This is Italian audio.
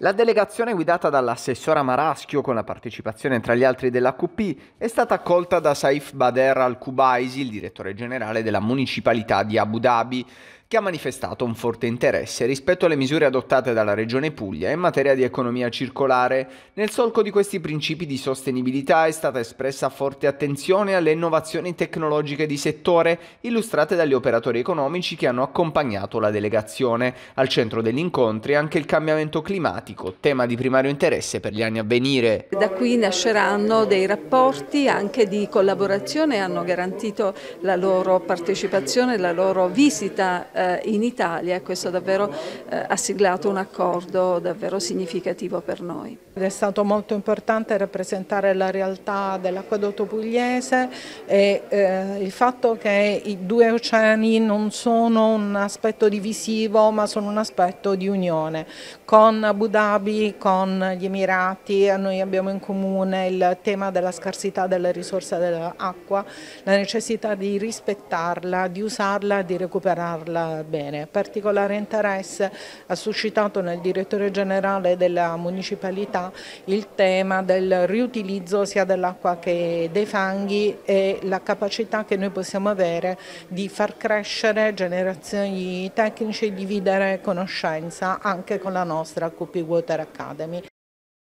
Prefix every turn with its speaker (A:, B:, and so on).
A: La delegazione guidata dall'assessora Maraschio con la partecipazione tra gli altri della QP è stata accolta da Saif Bader al Kubaisi, il direttore generale della municipalità di Abu Dhabi, che ha manifestato un forte interesse rispetto alle misure adottate dalla Regione Puglia in materia di economia circolare. Nel solco di questi principi di sostenibilità è stata espressa forte attenzione alle innovazioni tecnologiche di settore illustrate dagli operatori economici che hanno accompagnato la delegazione. Al centro degli incontri anche il cambiamento climatico, tema di primario interesse per gli anni a venire.
B: Da qui nasceranno dei rapporti anche di collaborazione, hanno garantito la loro partecipazione, la loro visita eh, eh, in Italia e questo davvero eh, ha siglato un accordo davvero significativo per noi. è stato
C: molto importante rappresentare la realtà dell'acquedotto pugliese e eh, il fatto che i due oceani non sono un aspetto divisivo ma sono un aspetto di unione. Con Abu Dhabi, con gli Emirati, noi abbiamo in comune il tema della scarsità delle risorse dell'acqua, la necessità di rispettarla, di usarla, di recuperarla bene. Particolare interesse ha suscitato nel direttore generale della municipalità il tema del riutilizzo sia dell'acqua che dei fanghi e la capacità che noi possiamo avere di far crescere generazioni tecnici e dividere conoscenza anche con la nostra Copi Water Academy.